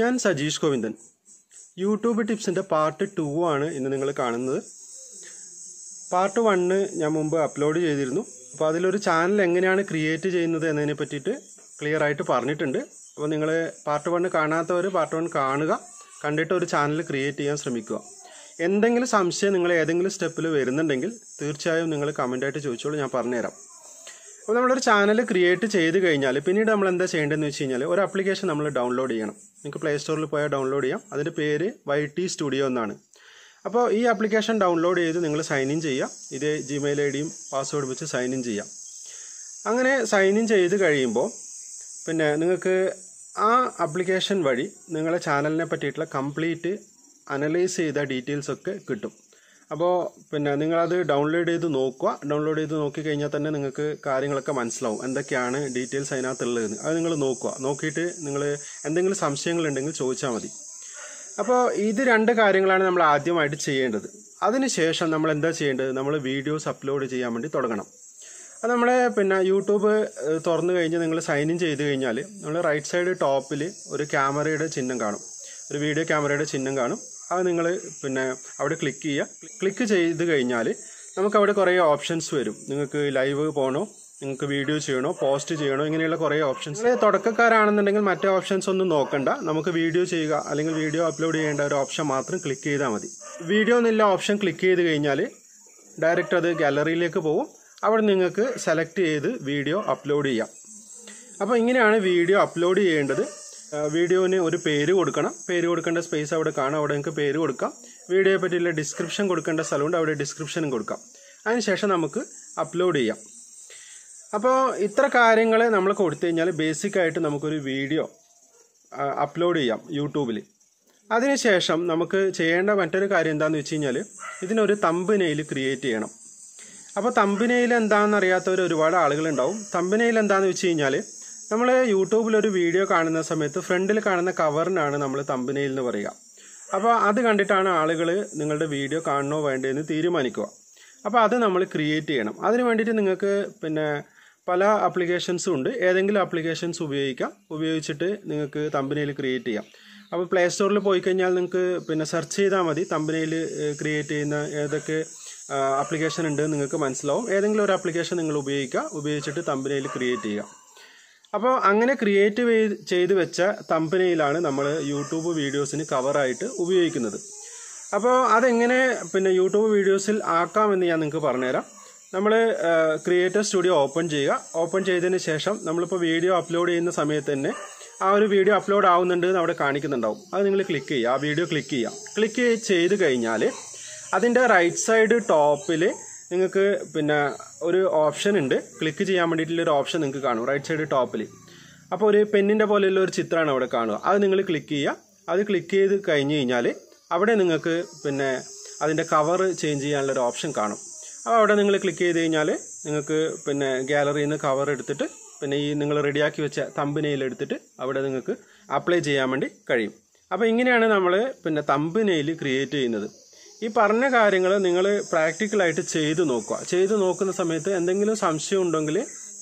ഞാൻ സജീഷ് ഗോവിന്ദൻ യൂട്യൂബ് ടിപ്സിൻ്റെ part two ആണ് ഇന്ന് നിങ്ങൾ കാണുന്നത് പാർട്ട് വണ്ണ് ഞാൻ മുമ്പ് അപ്ലോഡ് ചെയ്തിരുന്നു അപ്പോൾ അതിലൊരു ചാനൽ എങ്ങനെയാണ് ക്രിയേറ്റ് ചെയ്യുന്നത് എന്നതിനെ പറ്റിയിട്ട് ക്ലിയർ ആയിട്ട് പറഞ്ഞിട്ടുണ്ട് അപ്പോൾ നിങ്ങൾ പാർട്ട് വണ്ണ് കാണാത്തവർ പാർട്ട് വൺ കാണുക കണ്ടിട്ട് ഒരു ചാനൽ ക്രിയേറ്റ് ചെയ്യാൻ ശ്രമിക്കുക എന്തെങ്കിലും സംശയം നിങ്ങൾ ഏതെങ്കിലും സ്റ്റെപ്പിൽ വരുന്നുണ്ടെങ്കിൽ തീർച്ചയായും നിങ്ങൾ കമൻ്റായിട്ട് ചോദിച്ചോളൂ ഞാൻ പറഞ്ഞുതരാം അപ്പോൾ നമ്മളൊരു ചാനൽ ക്രിയേറ്റ് ചെയ്ത് കഴിഞ്ഞാൽ പിന്നീട് നമ്മൾ എന്താ ചെയ്യേണ്ടതെന്ന് വെച്ച് കഴിഞ്ഞാൽ ഒരു ആപ്ലിക്കേഷൻ നമ്മൾ ഡൗൺലോഡ് ചെയ്യണം നിങ്ങൾക്ക് പ്ലേ സ്റ്റോറിൽ പോയാൽ ഡൗൺലോഡ് ചെയ്യാം അതിൻ്റെ പേര് വൈ ടി സ്റ്റുഡിയോ എന്നാണ് അപ്പോൾ ഈ ആപ്ലിക്കേഷൻ ഡൗൺലോഡ് ചെയ്ത് നിങ്ങൾ സൈൻ ഇൻ ചെയ്യുക ഇത് ജിമെയിൽ ഐ ഡിയും പാസ്വേഡ് വെച്ച് സൈൻ ഇൻ ചെയ്യാം അങ്ങനെ സൈൻ ഇൻ ചെയ്ത് കഴിയുമ്പോൾ പിന്നെ നിങ്ങൾക്ക് ആ ആപ്ലിക്കേഷൻ വഴി നിങ്ങളെ ചാനലിനെ പറ്റിയിട്ടുള്ള കംപ്ലീറ്റ് അനലൈസ് ചെയ്ത ഡീറ്റെയിൽസൊക്കെ കിട്ടും അപ്പോൾ പിന്നെ നിങ്ങളത് ഡൗൺലോഡ് ചെയ്ത് നോക്കുക ഡൗൺലോഡ് ചെയ്ത് നോക്കി കഴിഞ്ഞാൽ തന്നെ നിങ്ങൾക്ക് കാര്യങ്ങളൊക്കെ മനസ്സിലാവും എന്തൊക്കെയാണ് ഡീറ്റെയിൽസ് അതിനകത്തുള്ളതെന്ന് അത് നിങ്ങൾ നോക്കുക നോക്കിയിട്ട് നിങ്ങൾ എന്തെങ്കിലും സംശയങ്ങളുണ്ടെങ്കിൽ ചോദിച്ചാൽ മതി അപ്പോൾ ഇത് രണ്ട് കാര്യങ്ങളാണ് നമ്മൾ ആദ്യമായിട്ട് ചെയ്യേണ്ടത് അതിനുശേഷം നമ്മൾ എന്താ ചെയ്യേണ്ടത് നമ്മൾ വീഡിയോസ് അപ്ലോഡ് ചെയ്യാൻ വേണ്ടി തുടങ്ങണം അത് നമ്മൾ പിന്നെ യൂട്യൂബ് തുറന്നു കഴിഞ്ഞ് നിങ്ങൾ സൈൻ ഇൻ ചെയ്ത് കഴിഞ്ഞാൽ നമ്മൾ റൈറ്റ് സൈഡ് ടോപ്പിൽ ഒരു ക്യാമറയുടെ ചിഹ്നം കാണും ഒരു വീഡിയോ ക്യാമറയുടെ ചിഹ്നം കാണും അത് നിങ്ങൾ പിന്നെ അവിടെ ക്ലിക്ക് ചെയ്യുക ക്ലിക്ക് ചെയ്ത് കഴിഞ്ഞാൽ നമുക്കവിടെ കുറേ ഓപ്ഷൻസ് വരും നിങ്ങൾക്ക് ലൈവ് പോകണോ നിങ്ങൾക്ക് വീഡിയോ ചെയ്യണോ പോസ്റ്റ് ചെയ്യണോ ഇങ്ങനെയുള്ള കുറേ ഓപ്ഷൻസ് തുടക്കക്കാരാണെന്നുണ്ടെങ്കിൽ മറ്റേ ഓപ്ഷൻസ് ഒന്നും നോക്കണ്ട നമുക്ക് വീഡിയോ ചെയ്യുക അല്ലെങ്കിൽ വീഡിയോ അപ്ലോഡ് ചെയ്യേണ്ട ഒരു ഓപ്ഷൻ മാത്രം ക്ലിക്ക് ചെയ്താൽ മതി വീഡിയോ എന്നുള്ള ഓപ്ഷൻ ക്ലിക്ക് ചെയ്ത് കഴിഞ്ഞാൽ ഡയറക്റ്റ് അത് ഗാലറിയിലേക്ക് പോകും അവിടെ നിങ്ങൾക്ക് സെലക്ട് ചെയ്ത് വീഡിയോ അപ്ലോഡ് ചെയ്യാം അപ്പോൾ ഇങ്ങനെയാണ് വീഡിയോ അപ്ലോഡ് ചെയ്യേണ്ടത് വീഡിയോന് ഒരു പേര് കൊടുക്കണം പേര് കൊടുക്കേണ്ട സ്പേസ് അവിടെ കാണാം അവിടെ നിങ്ങൾക്ക് പേര് കൊടുക്കാം വീഡിയോയെ പറ്റിയുള്ള ഡിസ്ക്രിപ്ഷൻ കൊടുക്കേണ്ട സ്ഥലമുണ്ട് അവിടെ ഡിസ്ക്രിപ്ഷനും കൊടുക്കാം അതിനുശേഷം നമുക്ക് അപ്ലോഡ് ചെയ്യാം അപ്പോൾ ഇത്ര കാര്യങ്ങൾ നമ്മൾ കൊടുത്തു കഴിഞ്ഞാൽ ബേസിക്കായിട്ട് നമുക്കൊരു വീഡിയോ അപ്ലോഡ് ചെയ്യാം യൂട്യൂബിൽ അതിനുശേഷം നമുക്ക് ചെയ്യേണ്ട മറ്റൊരു കാര്യം എന്താണെന്ന് വെച്ച് കഴിഞ്ഞാൽ ഇതിനൊരു തമ്പനെയിൽ ക്രിയേറ്റ് ചെയ്യണം അപ്പോൾ തമ്പിനെയിൽ എന്താണെന്ന് അറിയാത്തവർ ഒരുപാട് ആളുകളുണ്ടാവും തമ്പിനെയിൽ എന്താണെന്ന് വെച്ച് കഴിഞ്ഞാൽ നമ്മൾ യൂട്യൂബിൽ ഒരു വീഡിയോ കാണുന്ന സമയത്ത് ഫ്രണ്ടിൽ കാണുന്ന കവറിനാണ് നമ്മൾ തമ്പനയിൽ എന്ന് പറയുക അപ്പോൾ അത് കണ്ടിട്ടാണ് ആളുകൾ നിങ്ങളുടെ വീഡിയോ കാണണോ വേണ്ടതെന്ന് തീരുമാനിക്കുക അപ്പോൾ അത് നമ്മൾ ക്രിയേറ്റ് ചെയ്യണം അതിന് വേണ്ടിയിട്ട് നിങ്ങൾക്ക് പിന്നെ പല ആപ്ലിക്കേഷൻസും ഉണ്ട് ഏതെങ്കിലും ആപ്ലിക്കേഷൻസ് ഉപയോഗിക്കാം ഉപയോഗിച്ചിട്ട് നിങ്ങൾക്ക് തമ്പനയിൽ ക്രിയേറ്റ് ചെയ്യാം അപ്പോൾ പ്ലേ സ്റ്റോറിൽ പോയി കഴിഞ്ഞാൽ നിങ്ങൾക്ക് പിന്നെ സെർച്ച് ചെയ്താൽ മതി തമ്പനയിൽ ക്രിയേറ്റ് ചെയ്യുന്ന ഏതൊക്കെ ആപ്ലിക്കേഷൻ ഉണ്ട് നിങ്ങൾക്ക് മനസ്സിലാവും ഏതെങ്കിലും ഒരു ആപ്ലിക്കേഷൻ നിങ്ങൾ ഉപയോഗിക്കുക ഉപയോഗിച്ചിട്ട് തമ്പനയിൽ ക്രിയേറ്റ് ചെയ്യുക അപ്പോൾ അങ്ങനെ ക്രിയേറ്റ് ചെയ്ത് വെച്ച തമ്പനയിലാണ് നമ്മൾ യൂട്യൂബ് വീഡിയോസിന് കവറായിട്ട് ഉപയോഗിക്കുന്നത് അപ്പോൾ അതെങ്ങനെ പിന്നെ യൂട്യൂബ് വീഡിയോസിൽ ആക്കാമെന്ന് ഞാൻ നിങ്ങൾക്ക് പറഞ്ഞുതരാം നമ്മൾ ക്രിയേറ്റർ സ്റ്റുഡിയോ ഓപ്പൺ ചെയ്യുക ഓപ്പൺ ചെയ്തതിന് ശേഷം നമ്മളിപ്പോൾ വീഡിയോ അപ്ലോഡ് ചെയ്യുന്ന സമയത്ത് തന്നെ ആ ഒരു വീഡിയോ അപ്ലോഡ് ആവുന്നുണ്ട് എന്ന് അവിടെ കാണിക്കുന്നുണ്ടാവും അത് നിങ്ങൾ ക്ലിക്ക് ചെയ്യുക ആ വീഡിയോ ക്ലിക്ക് ചെയ്യുക ക്ലിക്ക് ചെയ്ത് കഴിഞ്ഞാൽ അതിൻ്റെ റൈറ്റ് സൈഡ് ടോപ്പിൽ നിങ്ങൾക്ക് പിന്നെ ഒരു ഓപ്ഷൻ ഉണ്ട് ക്ലിക്ക് ചെയ്യാൻ വേണ്ടിയിട്ടുള്ള ഒരു ഓപ്ഷൻ നിങ്ങൾക്ക് കാണും റൈറ്റ് സൈഡ് ടോപ്പിൽ അപ്പോൾ ഒരു പെന്നിൻ്റെ പോലെയുള്ള ഒരു ചിത്രമാണ് അവിടെ കാണുക അത് നിങ്ങൾ ക്ലിക്ക് ചെയ്യുക അത് ക്ലിക്ക് ചെയ്ത് കഴിഞ്ഞ് കഴിഞ്ഞാൽ അവിടെ നിങ്ങൾക്ക് പിന്നെ അതിൻ്റെ കവർ ചേഞ്ച് ചെയ്യാനുള്ള ഒരു ഓപ്ഷൻ കാണും അപ്പോൾ അവിടെ നിങ്ങൾ ക്ലിക്ക് ചെയ്ത് കഴിഞ്ഞാൽ നിങ്ങൾക്ക് പിന്നെ ഗാലറിയിൽ നിന്ന് കവർ എടുത്തിട്ട് പിന്നെ ഈ നിങ്ങൾ റെഡിയാക്കി വെച്ച തമ്പിനെയിൽ എടുത്തിട്ട് അവിടെ നിങ്ങൾക്ക് അപ്ലൈ ചെയ്യാൻ വേണ്ടി കഴിയും അപ്പോൾ ഇങ്ങനെയാണ് നമ്മൾ പിന്നെ തമ്പിനെയിൽ ക്രിയേറ്റ് ചെയ്യുന്നത് ഈ പറഞ്ഞ കാര്യങ്ങൾ നിങ്ങൾ പ്രാക്ടിക്കലായിട്ട് ചെയ്തു നോക്കുക ചെയ്തു നോക്കുന്ന സമയത്ത് എന്തെങ്കിലും സംശയം ഉണ്ടെങ്കിൽ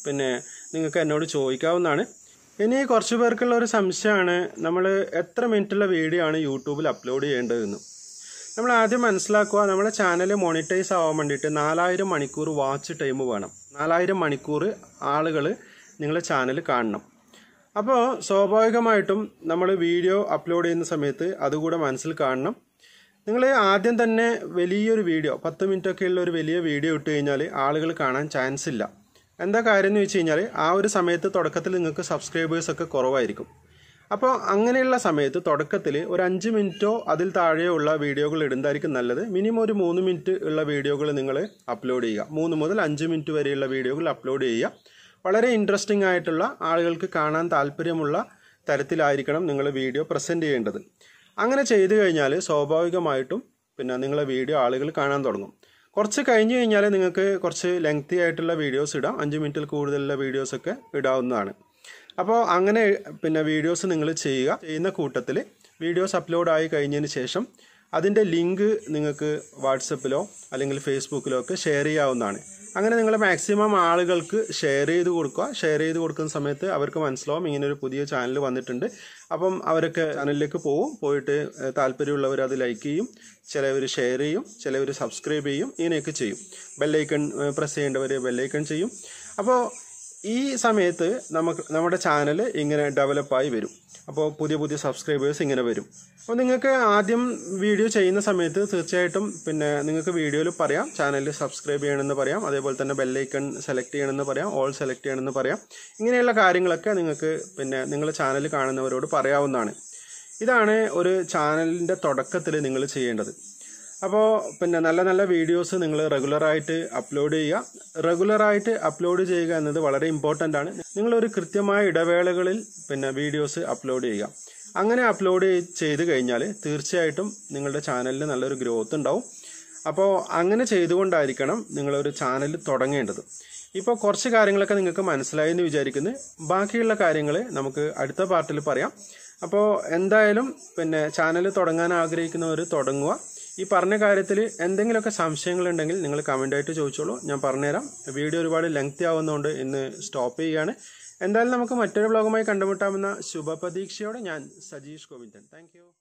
പിന്നെ നിങ്ങൾക്ക് എന്നോട് ചോദിക്കാവുന്നതാണ് ഇനി കുറച്ച് പേർക്കുള്ള ഒരു സംശയമാണ് നമ്മൾ എത്ര മിനിറ്റുള്ള വീഡിയോ ആണ് യൂട്യൂബിൽ അപ്ലോഡ് ചെയ്യേണ്ടതെന്ന് നമ്മൾ ആദ്യം മനസ്സിലാക്കുക നമ്മുടെ ചാനൽ മോണിറ്റൈസ് ആവാൻ വേണ്ടിയിട്ട് നാലായിരം മണിക്കൂർ വാച്ച് ടൈം വേണം നാലായിരം മണിക്കൂർ ആളുകൾ നിങ്ങളുടെ ചാനൽ കാണണം അപ്പോൾ സ്വാഭാവികമായിട്ടും നമ്മൾ വീഡിയോ അപ്ലോഡ് ചെയ്യുന്ന സമയത്ത് അതുകൂടെ മനസ്സിൽ കാണണം നിങ്ങൾ ആദ്യം തന്നെ വലിയൊരു വീഡിയോ പത്ത് മിനിറ്റൊക്കെ ഉള്ള ഒരു വലിയ വീഡിയോ ഇട്ട് കഴിഞ്ഞാൽ ആളുകൾ കാണാൻ ചാൻസ് ഇല്ല എന്താ കാര്യം എന്ന് വെച്ച് കഴിഞ്ഞാൽ ആ ഒരു സമയത്ത് തുടക്കത്തിൽ നിങ്ങൾക്ക് സബ്സ്ക്രൈബേഴ്സൊക്കെ കുറവായിരിക്കും അപ്പോൾ അങ്ങനെയുള്ള സമയത്ത് തുടക്കത്തിൽ ഒരു അഞ്ച് മിനിറ്റോ അതിൽ താഴെയോ ഉള്ള വീഡിയോകൾ ഇടുന്നതായിരിക്കും നല്ലത് മിനിമം ഒരു മൂന്ന് മിനിറ്റ് ഉള്ള വീഡിയോകൾ നിങ്ങൾ അപ്ലോഡ് ചെയ്യുക മൂന്ന് മുതൽ അഞ്ച് മിനിറ്റ് വരെയുള്ള വീഡിയോകൾ അപ്ലോഡ് ചെയ്യുക വളരെ ഇൻട്രസ്റ്റിംഗ് ആയിട്ടുള്ള ആളുകൾക്ക് കാണാൻ താല്പര്യമുള്ള തരത്തിലായിരിക്കണം നിങ്ങൾ വീഡിയോ പ്രസൻറ്റ് ചെയ്യേണ്ടത് അങ്ങനെ ചെയ്തു കഴിഞ്ഞാൽ സ്വാഭാവികമായിട്ടും പിന്നെ നിങ്ങളെ വീഡിയോ ആളുകൾ കാണാൻ തുടങ്ങും കുറച്ച് കഴിഞ്ഞ് കഴിഞ്ഞാൽ നിങ്ങൾക്ക് കുറച്ച് ലെങ്തി ആയിട്ടുള്ള വീഡിയോസ് ഇടാം അഞ്ച് മിനിറ്റിൽ കൂടുതലുള്ള വീഡിയോസൊക്കെ ഇടാവുന്നതാണ് അപ്പോൾ അങ്ങനെ പിന്നെ വീഡിയോസ് നിങ്ങൾ ചെയ്യുക ചെയ്യുന്ന കൂട്ടത്തിൽ വീഡിയോസ് അപ്ലോഡ് ആയി കഴിഞ്ഞതിന് ശേഷം അതിൻ്റെ ലിങ്ക് നിങ്ങൾക്ക് വാട്സപ്പിലോ അല്ലെങ്കിൽ ഫേസ്ബുക്കിലോ ഒക്കെ ഷെയർ ചെയ്യാവുന്നതാണ് അങ്ങനെ നിങ്ങൾ മാക്സിമം ആളുകൾക്ക് ഷെയർ ചെയ്ത് കൊടുക്കുക ഷെയർ ചെയ്ത് കൊടുക്കുന്ന സമയത്ത് അവർക്ക് മനസ്സിലാവും ഇങ്ങനൊരു പുതിയ ചാനൽ വന്നിട്ടുണ്ട് അപ്പം അവരൊക്കെ ചാനലിലേക്ക് പോവും പോയിട്ട് താല്പര്യമുള്ളവർ അത് ലൈക്ക് ചെയ്യും ചിലവർ ഷെയർ ചെയ്യും ചിലവർ സബ്സ്ക്രൈബ് ചെയ്യും ഇങ്ങനെയൊക്കെ ചെയ്യും ബെല്ലൈക്കൺ പ്രസ് ചെയ്യേണ്ടവർ ബെല്ലൈക്കൺ ചെയ്യും അപ്പോൾ ഈ സമയത്ത് നമുക്ക് നമ്മുടെ ചാനൽ ഇങ്ങനെ ഡെവലപ്പായി വരും അപ്പോൾ പുതിയ പുതിയ സബ്സ്ക്രൈബേഴ്സ് ഇങ്ങനെ വരും അപ്പോൾ നിങ്ങൾക്ക് ആദ്യം വീഡിയോ ചെയ്യുന്ന സമയത്ത് തീർച്ചയായിട്ടും പിന്നെ നിങ്ങൾക്ക് വീഡിയോയിൽ പറയാം ചാനലിൽ സബ്സ്ക്രൈബ് ചെയ്യണമെന്ന് പറയാം അതേപോലെ തന്നെ ബെല്ലൈക്കൺ സെലക്ട് ചെയ്യണമെന്ന് പറയാം ഓൾ സെലക്ട് ചെയ്യണമെന്ന് പറയാം ഇങ്ങനെയുള്ള കാര്യങ്ങളൊക്കെ നിങ്ങൾക്ക് പിന്നെ നിങ്ങളുടെ ചാനൽ കാണുന്നവരോട് പറയാവുന്നതാണ് ഇതാണ് ഒരു ചാനലിൻ്റെ തുടക്കത്തിൽ നിങ്ങൾ ചെയ്യേണ്ടത് അപ്പോൾ പിന്നെ നല്ല നല്ല വീഡിയോസ് നിങ്ങൾ റെഗുലറായിട്ട് അപ്ലോഡ് ചെയ്യുക റെഗുലറായിട്ട് അപ്ലോഡ് ചെയ്യുക എന്നത് വളരെ ഇമ്പോർട്ടൻ്റ് ആണ് നിങ്ങളൊരു കൃത്യമായ ഇടവേളകളിൽ പിന്നെ വീഡിയോസ് അപ്ലോഡ് ചെയ്യുക അങ്ങനെ അപ്ലോഡ് ചെയ്ത് കഴിഞ്ഞാൽ തീർച്ചയായിട്ടും നിങ്ങളുടെ ചാനലിൽ നല്ലൊരു ഗ്രോത്ത് ഉണ്ടാവും അപ്പോൾ അങ്ങനെ ചെയ്തുകൊണ്ടായിരിക്കണം നിങ്ങളൊരു ചാനൽ തുടങ്ങേണ്ടത് ഇപ്പോൾ കുറച്ച് കാര്യങ്ങളൊക്കെ നിങ്ങൾക്ക് മനസ്സിലായി എന്ന് വിചാരിക്കുന്നു ബാക്കിയുള്ള കാര്യങ്ങൾ നമുക്ക് അടുത്ത പാർട്ടിൽ പറയാം അപ്പോൾ എന്തായാലും പിന്നെ ചാനൽ തുടങ്ങാൻ ആഗ്രഹിക്കുന്നവർ തുടങ്ങുക ഈ പറഞ്ഞ കാര്യത്തിൽ എന്തെങ്കിലുമൊക്കെ സംശയങ്ങളുണ്ടെങ്കിൽ നിങ്ങൾ കമൻ്റായിട്ട് ചോദിച്ചോളൂ ഞാൻ പറഞ്ഞുതരാം വീഡിയോ ഒരുപാട് ലെങ്ത് ആവുന്നതുകൊണ്ട് ഇന്ന് സ്റ്റോപ്പ് ചെയ്യുകയാണ് എന്തായാലും നമുക്ക് മറ്റൊരു ബ്ലോഗുമായി കണ്ടുമുട്ടാമെന്ന ശുഭപ്രതീക്ഷയോടെ ഞാൻ സജീഷ് ഗോവിന്ദൻ താങ്ക്